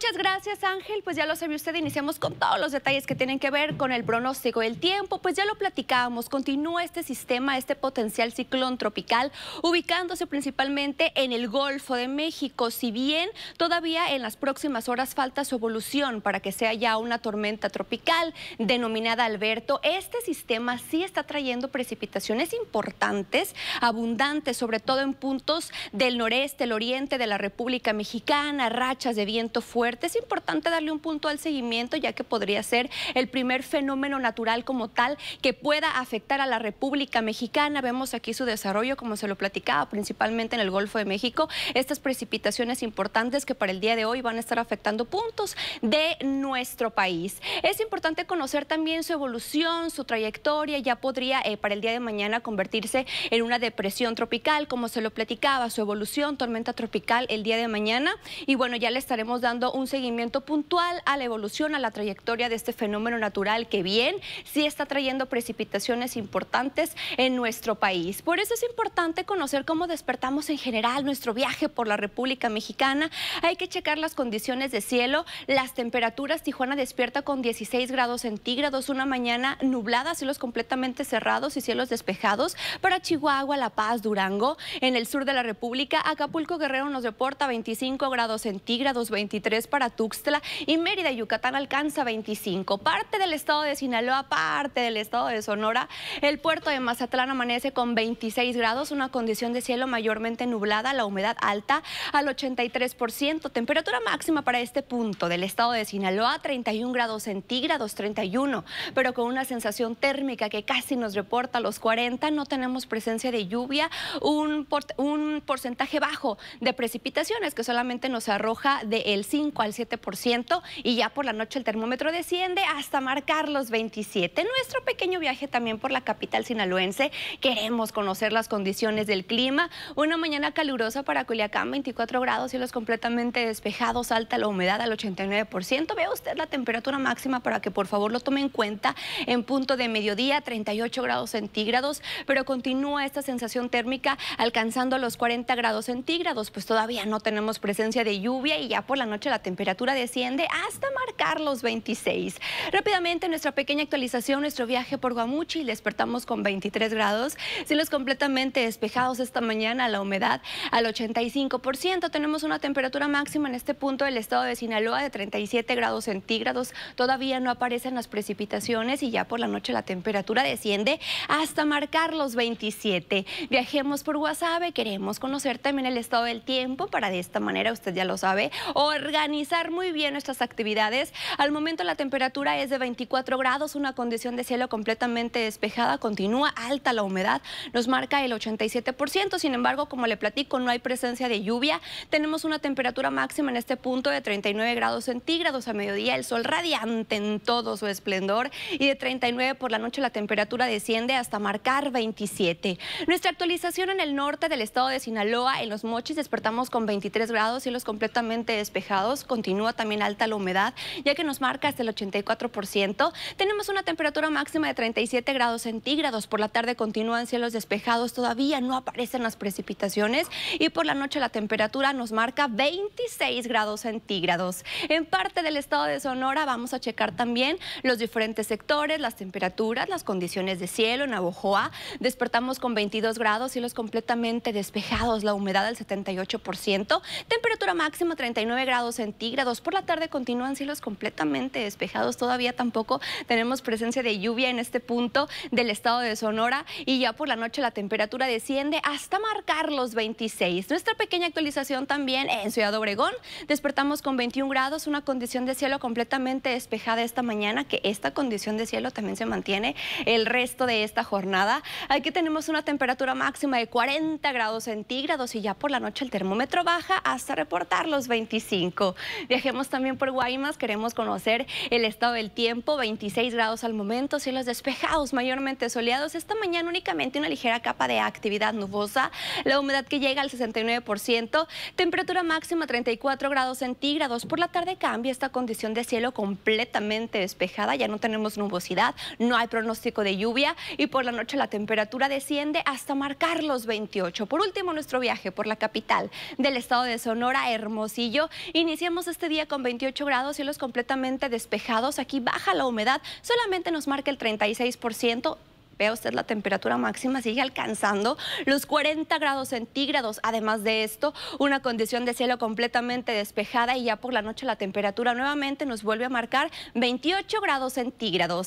Muchas gracias Ángel, pues ya lo sabe usted, iniciamos con todos los detalles que tienen que ver con el pronóstico del tiempo, pues ya lo platicábamos, continúa este sistema, este potencial ciclón tropical, ubicándose principalmente en el Golfo de México, si bien todavía en las próximas horas falta su evolución para que sea ya una tormenta tropical denominada Alberto, este sistema sí está trayendo precipitaciones importantes, abundantes, sobre todo en puntos del noreste, el oriente de la República Mexicana, rachas de viento fuerte es importante darle un punto al seguimiento, ya que podría ser el primer fenómeno natural como tal que pueda afectar a la República Mexicana. Vemos aquí su desarrollo, como se lo platicaba, principalmente en el Golfo de México. Estas precipitaciones importantes que para el día de hoy van a estar afectando puntos de nuestro país. Es importante conocer también su evolución, su trayectoria. Ya podría eh, para el día de mañana convertirse en una depresión tropical, como se lo platicaba, su evolución, tormenta tropical el día de mañana. Y bueno, ya le estaremos dando un seguimiento puntual a la evolución, a la trayectoria de este fenómeno natural que bien sí está trayendo precipitaciones importantes en nuestro país. Por eso es importante conocer cómo despertamos en general nuestro viaje por la República Mexicana. Hay que checar las condiciones de cielo, las temperaturas. Tijuana despierta con 16 grados centígrados, una mañana nublada, cielos completamente cerrados y cielos despejados. Para Chihuahua, La Paz, Durango, en el sur de la República, Acapulco Guerrero nos reporta 25 grados centígrados, 23 para Tuxtla y Mérida, Yucatán alcanza 25. Parte del estado de Sinaloa, parte del estado de Sonora, el puerto de Mazatlán amanece con 26 grados, una condición de cielo mayormente nublada, la humedad alta al 83%, temperatura máxima para este punto del estado de Sinaloa, 31 grados centígrados, 31, pero con una sensación térmica que casi nos reporta los 40, no tenemos presencia de lluvia, un, un porcentaje bajo de precipitaciones que solamente nos arroja del el 5 al 7% y ya por la noche el termómetro desciende hasta marcar los 27. Nuestro pequeño viaje también por la capital sinaloense. Queremos conocer las condiciones del clima. Una mañana calurosa para Culiacán, 24 grados, cielos completamente despejados, alta la humedad al 89%. Vea usted la temperatura máxima para que por favor lo tome en cuenta en punto de mediodía, 38 grados centígrados, pero continúa esta sensación térmica alcanzando los 40 grados centígrados, pues todavía no tenemos presencia de lluvia y ya por la noche la la temperatura desciende hasta marcar los 26. Rápidamente, nuestra pequeña actualización, nuestro viaje por Guamuchi, despertamos con 23 grados, cielos completamente despejados esta mañana, la humedad al 85%, tenemos una temperatura máxima en este punto del estado de Sinaloa de 37 grados centígrados, todavía no aparecen las precipitaciones y ya por la noche la temperatura desciende hasta marcar los 27. Viajemos por Guasave, queremos conocer también el estado del tiempo para de esta manera, usted ya lo sabe, organizar organizar muy bien nuestras actividades. Al momento la temperatura es de 24 grados, una condición de cielo completamente despejada, continúa alta la humedad, nos marca el 87%, sin embargo, como le platico, no hay presencia de lluvia. Tenemos una temperatura máxima en este punto de 39 grados centígrados a mediodía, el sol radiante en todo su esplendor y de 39 por la noche la temperatura desciende hasta marcar 27. Nuestra actualización en el norte del estado de Sinaloa, en los Mochis, despertamos con 23 grados, cielos completamente despejados continúa también alta la humedad, ya que nos marca hasta el 84%. Tenemos una temperatura máxima de 37 grados centígrados. Por la tarde continúan cielos despejados, todavía no aparecen las precipitaciones y por la noche la temperatura nos marca 26 grados centígrados. En parte del estado de Sonora vamos a checar también los diferentes sectores, las temperaturas, las condiciones de cielo en Abojoa. Despertamos con 22 grados, cielos completamente despejados, la humedad al 78%, temperatura máxima 39 grados centígrados centígrados. Por la tarde continúan cielos completamente despejados. Todavía tampoco tenemos presencia de lluvia en este punto del estado de Sonora y ya por la noche la temperatura desciende hasta marcar los 26. Nuestra pequeña actualización también en Ciudad Obregón. Despertamos con 21 grados, una condición de cielo completamente despejada esta mañana, que esta condición de cielo también se mantiene el resto de esta jornada. Aquí tenemos una temperatura máxima de 40 grados centígrados y ya por la noche el termómetro baja hasta reportar los 25. Viajemos también por Guaymas, queremos conocer el estado del tiempo, 26 grados al momento, cielos despejados, mayormente soleados. Esta mañana únicamente una ligera capa de actividad nubosa, la humedad que llega al 69%, temperatura máxima 34 grados centígrados. Por la tarde cambia esta condición de cielo completamente despejada, ya no tenemos nubosidad, no hay pronóstico de lluvia y por la noche la temperatura desciende hasta marcar los 28. Por último, nuestro viaje por la capital del estado de Sonora, Hermosillo, inicia tenemos este día con 28 grados, cielos completamente despejados. Aquí baja la humedad, solamente nos marca el 36%. Vea usted la temperatura máxima, sigue alcanzando los 40 grados centígrados. Además de esto, una condición de cielo completamente despejada y ya por la noche la temperatura nuevamente nos vuelve a marcar 28 grados centígrados.